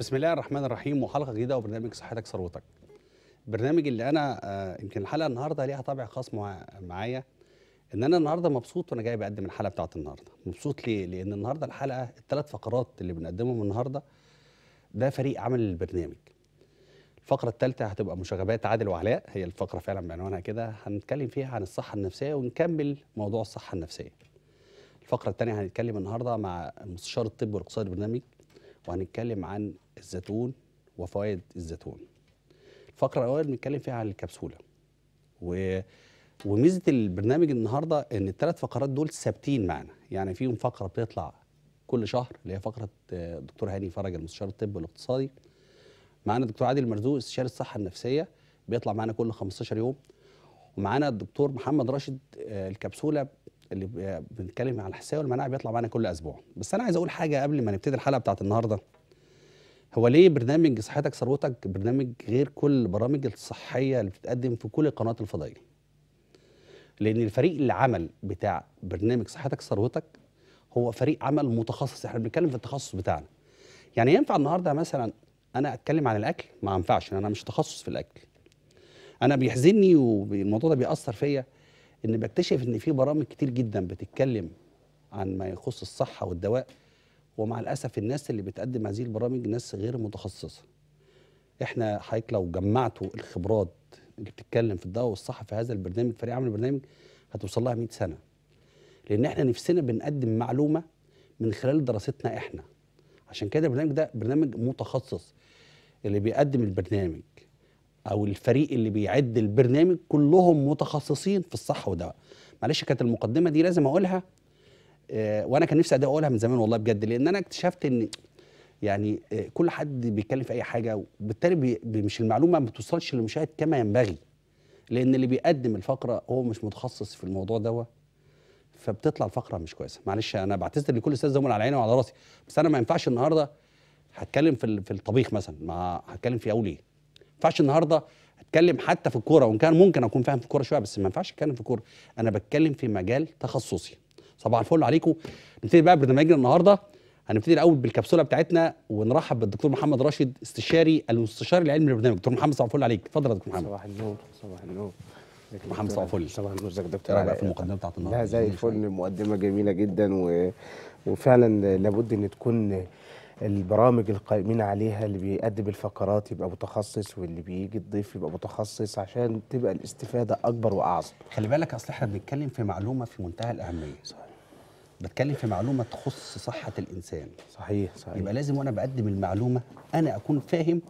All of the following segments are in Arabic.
بسم الله الرحمن الرحيم وحلقه جديده وبرنامج صحتك ثروتك البرنامج اللي انا آه، يمكن الحلقه النهارده ليها طابع خاص معايا ان انا النهارده مبسوط وانا جاي بقدم الحلقه بتاعت النهارده مبسوط ليه لان النهارده الحلقه الثلاث فقرات اللي بنقدمهم النهارده ده فريق عمل البرنامج الفقره الثالثه هتبقى مشاغبات عادل وعلاء هي الفقره فعلا بعنوانها كده هنتكلم فيها عن الصحه النفسيه ونكمل موضوع الصحه النفسيه الفقره الثانيه هنتكلم النهارده مع المستشار الطب والاقتصاد البرنامج وهنتكلم عن الزيتون وفوائد الزيتون الفقرة الأولى بنتكلم فيها عن الكبسولة و... وميزة البرنامج النهاردة إن الثلاث فقرات دول ثابتين معانا يعني فيهم فقرة بتطلع كل شهر اللي هي فقرة الدكتور آه، هاني فرج المستشار الطب والاقتصادي معانا الدكتور عادل مرزوق استشاري الصحة النفسية بيطلع معانا كل 15 يوم ومعانا الدكتور محمد راشد آه، الكبسولة اللي بنتكلم على الحساوي والمناعه بيطلع معانا كل اسبوع بس انا عايز اقول حاجه قبل ما نبتدي الحلقه بتاعت النهارده هو ليه برنامج صحتك ثروتك برنامج غير كل البرامج الصحيه اللي بتتقدم في كل القنوات الفضائيه لان الفريق اللي عمل بتاع برنامج صحتك ثروتك هو فريق عمل متخصص احنا بنتكلم في التخصص بتاعنا يعني ينفع النهارده مثلا انا اتكلم عن الاكل ما ينفعش انا مش تخصص في الاكل انا بيحزنني والموضوع ده بيأثر فيا ان بكتشف ان في برامج كتير جدا بتتكلم عن ما يخص الصحه والدواء ومع الاسف الناس اللي بتقدم هذه البرامج ناس غير متخصصه احنا حضرتك لو جمعتوا الخبرات اللي بتتكلم في الدواء والصحه في هذا البرنامج فريق عمل البرنامج هتوصل لها 100 سنه لان احنا نفسنا بنقدم معلومه من خلال دراستنا احنا عشان كده البرنامج ده برنامج متخصص اللي بيقدم البرنامج او الفريق اللي بيعد البرنامج كلهم متخصصين في الصحه والدواء معلش كانت المقدمه دي لازم اقولها آه، وانا كان نفسي اقولها من زمان والله بجد لان انا اكتشفت ان يعني آه، كل حد بيتكلم في اي حاجه وبالتالي مش المعلومه ما بتوصلش للمشاهد كما ينبغي لان اللي بيقدم الفقره هو مش متخصص في الموضوع دوت فبتطلع الفقره مش كويسه معلش انا بعتذر لكل استاذ زمان على عيني وعلى راسي بس انا ما ينفعش النهارده هتكلم في في الطبيخ مثلا مع هتكلم في اوليه ينفعش النهارده اتكلم حتى في الكوره وان كان ممكن اكون فاهم في الكوره شويه بس ما ينفعش اتكلم في الكوره انا بتكلم في مجال تخصصي صباح الفل عليكم نبتدي بقى برنامجنا النهارده هنبتدي الاول بالكبسوله بتاعتنا ونرحب بالدكتور محمد راشد استشاري المستشار العلمي للبرنامج دكتور محمد صباح الفل عليك اتفضل يا دكتور محمد صباح النور صباح النور محمد صباح الفل صباح النور ازيك يا دكتور ايه في المقدمه بتاعت النهارده لا زي الفل مقدمه جميله جدا و... وفعلا لابد ان تكون البرامج القائمين عليها اللي بيقدم الفقرات يبقى متخصص واللي بيجي الضيف يبقى متخصص عشان تبقى الاستفاده اكبر واعظم. خلي بالك اصل احنا بنتكلم في معلومه في منتهى الاهميه. صحيح. بتكلم في معلومه تخص صحه الانسان. صحيح صحيح. يبقى لازم وانا بقدم المعلومه انا اكون فاهم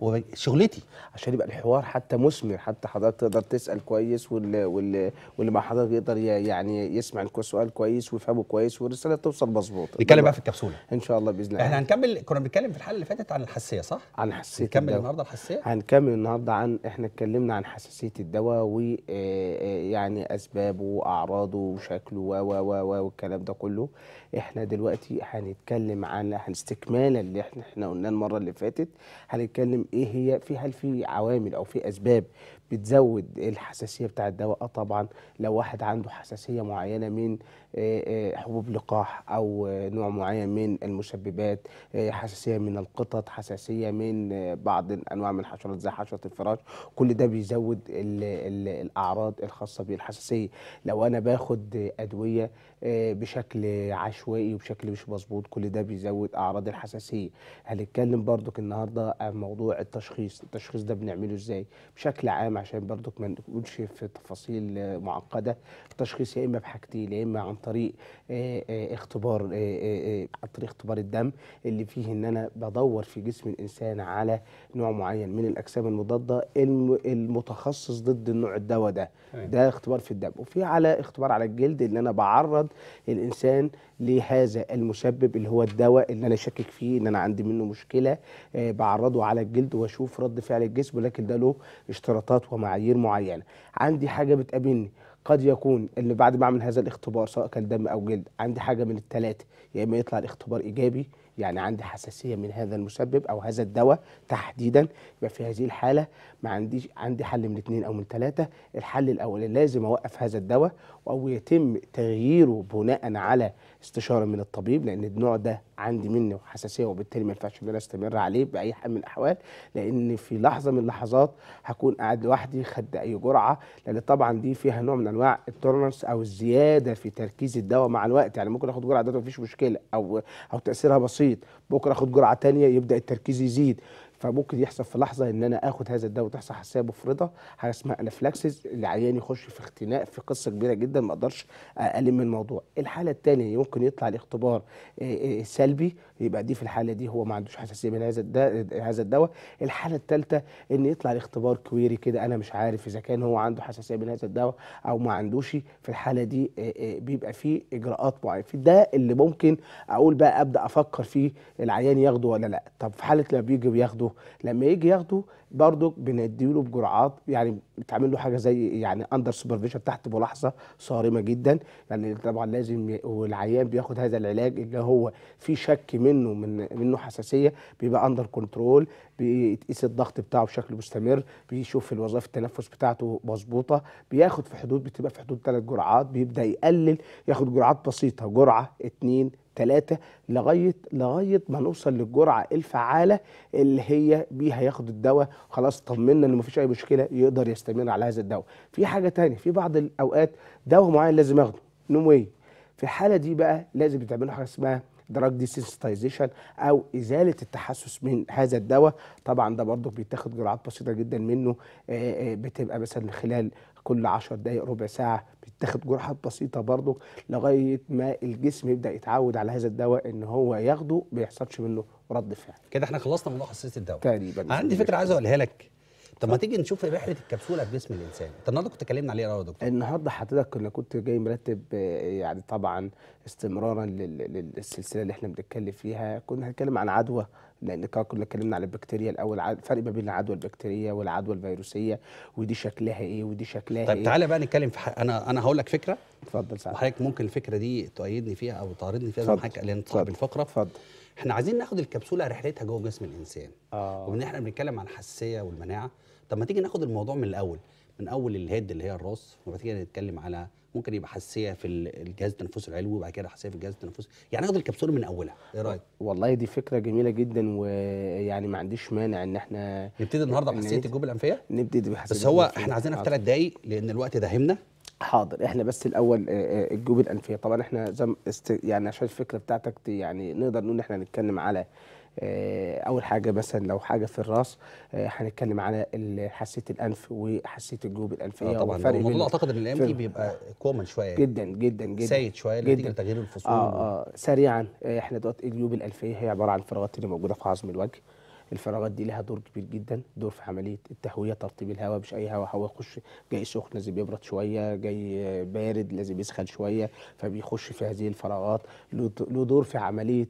وشغلتي عشان يبقى الحوار حتى مثمر حتى حضرتك تقدر تسال كويس واللي, واللي, واللي مع حضرتك يقدر يعني يسمع السؤال كويس ويفهمه كويس والرساله توصل مظبوطه نتكلم بقى في الكبسوله ان شاء الله باذن الله احنا هنكمل كنا بنتكلم في الحلقه اللي فاتت عن الحساسيه صح عن الحساسيه نكمل النهارده الحساسيه هنكمل النهارده عن احنا اتكلمنا عن حساسيه الدواء ويعني آه، آه، اسبابه واعراضه وشكله و و و والكلام ده كله احنا دلوقتي هنتكلم عن استكمالا اللي احنا قلناه المره اللي فاتت هنتكلم ايه هي في هل في عوامل او في اسباب بتزود الحساسيه بتاع الدواء آه طبعا لو واحد عنده حساسيه معينه من آه، آه، حبوب لقاح او نوع معين من المسببات حساسيه من القطط حساسيه من بعض الانواع من الحشرات زي حشره الفراش كل ده بيزود الـ الـ الاعراض الخاصه بالحساسيه لو انا باخد ادويه بشكل عشوائي وبشكل مش مظبوط كل ده بيزود اعراض الحساسيه هنتكلم برضك النهارده عن موضوع التشخيص التشخيص ده بنعمله ازاي بشكل عام عشان برضك ما نقولش في تفاصيل معقده التشخيص يا اما بحاجتين يا اما عن طريق آه، آه، اختبار آه، عن طريق اختبار الدم اللي فيه ان انا بدور في جسم الانسان على نوع معين من الاجسام المضاده المتخصص ضد النوع الدواء ده أيوة. ده اختبار في الدم وفي على اختبار على الجلد اللي انا بعرض الانسان لهذا المسبب اللي هو الدواء اللي انا شاكك فيه ان انا عندي منه مشكله آه، بعرضه على الجلد واشوف رد فعل الجسم ولكن ده له اشتراطات ومعايير معينه عندي حاجه بتقابلني قد يكون اللي بعد ما اعمل هذا الاختبار سواء كان دم او جلد عندي حاجه من الثلاثه يا اما يطلع الاختبار ايجابي يعني عندي حساسيه من هذا المسبب او هذا الدواء تحديدا يبقى في هذه الحاله ما عنديش عندي حل من اثنين او من ثلاثه الحل الاولاني لازم اوقف هذا الدواء او يتم تغييره بناء على استشاره من الطبيب لان النوع ده عندي منه حساسيه وبالتالي ما ينفعش ان انا استمر عليه باي حال من الاحوال لان في لحظه من اللحظات هكون قاعد لوحدي خد اي جرعه لان طبعا دي فيها نوع من انواع التورنس او الزياده في تركيز الدواء مع الوقت يعني ممكن اخد جرعه ده مفيش مشكله او او تاثيرها بسيط بسيط بكره اخد جرعه ثانيه يبدا التركيز يزيد فممكن يحصل في لحظه ان انا اخد هذا الدواء وتحصل حساسيه مفرطه حاجه اسمها انافلاكسيس العيان يخش في اختناق في قصه كبيره جدا ما اقدرش الم الموضوع الحاله الثانيه ممكن يطلع الاختبار آه، آه، سلبي يبقى دي في الحاله دي هو ما عندوش حساسيه من هذا هذا الدواء الحاله الثالثه ان يطلع الاختبار كويري كده انا مش عارف اذا كان هو عنده حساسيه من هذا الدواء او ما عندوش في الحاله دي بيبقى فيه اجراءات معينه ده اللي ممكن اقول بقى ابدا افكر فيه العيان ياخده ولا لا طب في حاله لما بيجي بياخده لما يجي ياخده برضو بنديله بجرعات يعني بتعمل له حاجه زي يعني اندر سوبرفيشن تحت ملاحظه صارمه جدا يعني طبعا لازم والعيان بياخد هذا العلاج اللي هو في شك منه من منه حساسيه بيبقى اندر كنترول بيقيس الضغط بتاعه بشكل مستمر بيشوف الوظائف التنفس بتاعته مظبوطه بياخد في حدود بتبقى في حدود ثلاث جرعات بيبدا يقلل ياخد جرعات بسيطه جرعه اتنين ثلاثة لغاية لغاية ما نوصل للجرعة الفعالة اللي هي بيها ياخد الدواء خلاص طمنا ان مفيش أي مشكلة يقدر يستمر على هذا الدواء. في حاجة تانية في بعض الأوقات دواء معين لازم ياخده نوموي في الحالة دي بقى لازم تعملوا حاجة اسمها دراج ديسنسيتايزيشن او ازاله التحسس من هذا الدواء طبعا ده برضه بيتاخد جرعات بسيطه جدا منه آه، آه، بتبقى مثلا خلال كل 10 دقائق ربع ساعه بيتاخد جرعات بسيطه برضه لغايه ما الجسم يبدا يتعود على هذا الدواء ان هو ياخده ما يحصلش منه رد فعل كده احنا خلصنا حساسيه الدواء تقريبا عندي فكره عايز اقولها لك طب ما تيجي نشوف رحله الكبسوله في جسم الانسان انت النهارده كنت اتكلمنا عليه يا دكتور النهارده حضرتك كنا كنت جاي مرتب يعني طبعا استمرارا للسلسله اللي احنا بنتكلم فيها كنا هنتكلم عن عدوى لان كنا اتكلمنا على البكتيريا الاول الفرق ما بين العدوى البكتيريه والعدوى الفيروسيه ودي شكلها ايه ودي شكلها طيب ايه طب تعالى بقى نتكلم في حق انا انا هقول لك فكره اتفضل سعد وحضرتك ممكن الفكره دي تؤيدني فيها او تعارضني فيها زي ما حضرتك قال بالفقره اتفضل احنا عايزين ناخد الكبسوله رحلتها جوه جسم الانسان اه وان احنا بنتكلم عن الحساسيه والمناعه طب ما تيجي ناخد الموضوع من الاول من اول الهيد اللي هي الراس وبعد كده نتكلم على ممكن يبقى حساسيه في الجهاز التنفسي العلوي وبعد كده حساسيه في الجهاز التنفسي يعني ناخد الكبسوله من اولها ايه رايك والله دي فكره جميله جدا ويعني ما عنديش مانع ان احنا نبتدي النهارده بحساسيه الجيوب الانفيه نبتدي بحساسيه بس هو احنا عايزينها في ثلاث دقائق لان الوقت داهمنا حاضر احنا بس الاول آه، آه، الجيوب الانفيه طبعا احنا است... يعني عشان الفكره بتاعتك يعني نقدر نقول ان احنا هنتكلم على آه، اول حاجه مثلا لو حاجه في الراس هنتكلم على حاسيه الانف وحاسيه الجيوب الانفيه طبعا وفرق الموضوع اعتقد ان الام دي بيبقى كومن شويه جدا جدا جدا سايد شويه نتيجه تغيير الفصول اه اه سريعا احنا دلوقتي الجيوب الانفيه هي عباره عن الفراغات اللي موجوده في عظم الوجه الفراغات دي لها دور كبير جدا دور في عمليه التهويه ترطيب الهواء مش اي هواء هواء يخش جاي سخن لازم يبرد شويه جاي بارد لازم يسخن شويه فبيخش في هذه الفراغات له دور في عمليه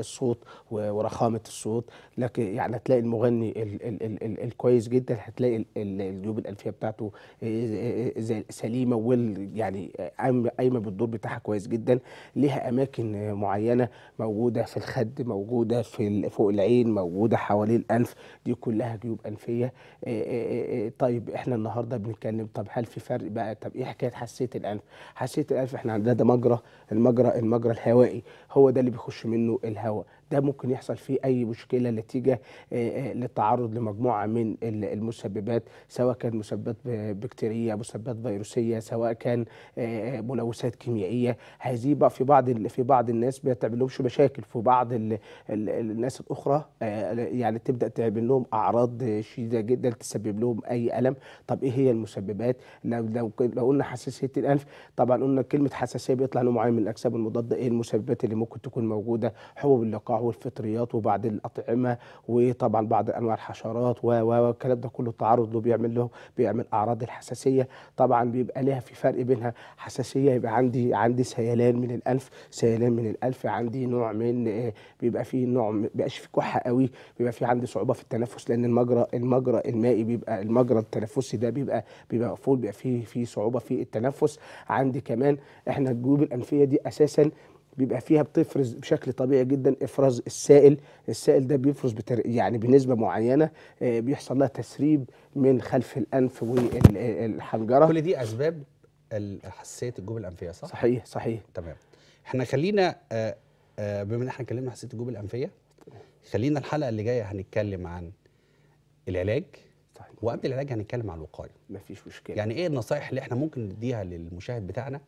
الصوت ورخامه الصوت لكن يعني هتلاقي المغني ال ال ال ال الكويس جدا هتلاقي الجيوب الالفيه بتاعته سليمه وال يعني قايمه بالدور بتاعها كويس جدا ليها اماكن معينه موجوده في الخد موجوده في فوق العين موجوده موجوده حوالي الانف دي كلها جيوب انفيه آه، آه، آه، طيب احنا النهارده بنتكلم طب هل في فرق بقى طب ايه حكايه حساسيه الانف حساسيه الانف احنا عندنا ده مجرى المجرى المجرى الهوائي هو ده اللي بيخش منه الهواء ده ممكن يحصل فيه اي مشكله نتيجه للتعرض لمجموعه من المسببات سواء كان مسببات بكتيريه مسببات فيروسيه سواء كان ملوثات كيميائيه هذه بقى في بعض في بعض الناس ما لهمش مشاكل في بعض الناس الاخرى يعني تبدا تعمل لهم اعراض شديده جدا تسبب لهم اي الم طب ايه هي المسببات لو لو, لو قلنا حساسيه الانف طبعا قلنا كلمه حساسيه بيطلع نوع معين من الاجسام المضاده ايه المسببات اللي ممكن تكون موجوده حبوب اللقاح والفطريات وبعض الاطعمه وطبعا بعض انواع الحشرات والكلام ده كله التعرض له بيعمل له بيعمل اعراض الحساسيه طبعا بيبقى لها في فرق بينها حساسيه يبقى عندي عندي سيلان من الانف سيلان من الانف عندي نوع من آه، بيبقى فيه نوع ما بيبقاش في كحه قوي بيبقى فيه عندي صعوبه في التنفس لان المجرى المجرى المائي بيبقى المجرى التنفسي ده بيبقى بيبقى مقفول بيبقى فيه فيه صعوبه في التنفس عندي كمان احنا الجيوب الانفيه دي اساسا بيبقى فيها بتفرز بشكل طبيعي جدا افراز السائل السائل ده بيفرز بتر... يعني بنسبه معينه آه، بيحصل لها تسريب من خلف الانف والحنجره كل دي اسباب حساسيه الجوب الانفيه صح صحيح صحيح تمام احنا خلينا آه، آه، بما ان احنا اتكلمنا حساسيه الجوب الانفيه خلينا الحلقه اللي جايه هنتكلم عن العلاج صحيح. وقبل العلاج هنتكلم على الوقايه مفيش مشكله يعني ايه النصائح اللي احنا ممكن نديها للمشاهد بتاعنا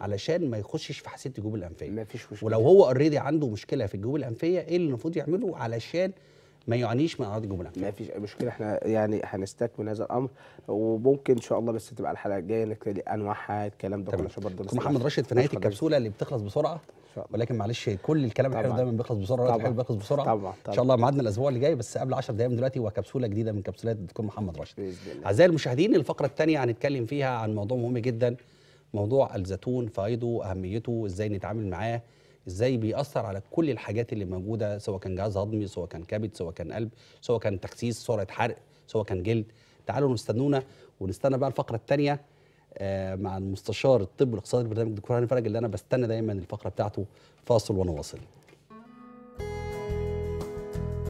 علشان ما يخشش في حساسيه الجيوب الانفيه مفيش مشكله ولو هو اوريدي عنده مشكله في الجيوب الانفيه ايه اللي المفروض يعمله علشان ما يعانيش من اعراض الجيوب الانفيه مفيش اي مشكله احنا يعني هنستكمل هذا الامر وممكن ان شاء الله بس تبقى الحلقه الجايه نبتدي انواعها الكلام ده كله عشان برضه محمد راشد في نهايه الكبسوله اللي بتخلص بسرعه شاء الله ولكن معلش كل الكلام الحلو دايما بيخلص بسرعه طبعا الحلو بيخلص بسرعه طبعا طبعا ان شاء الله ميعادنا الاسبوع اللي جاي بس قبل 10 دقائق من دلوقتي وكبسوله جديده من كبسولات الدكتور محمد راشد باذن الله اعزائي المشاهدين الفقره الثانيه هنتكلم فيها عن موضوع مهم جدا موضوع الزيتون فايده اهميته ازاي نتعامل معاه ازاي بيأثر على كل الحاجات اللي موجوده سواء كان جهاز هضمي سواء كان كبد سواء كان قلب سواء كان تخسيس سرعه حرق سواء كان جلد تعالوا نستنونا ونستنى بقى الفقره الثانيه آه، مع المستشار الطب والاقتصاد البرنامج الدكتور هاني فرج اللي انا بستنى دايما الفقره بتاعته فاصل وانا واصل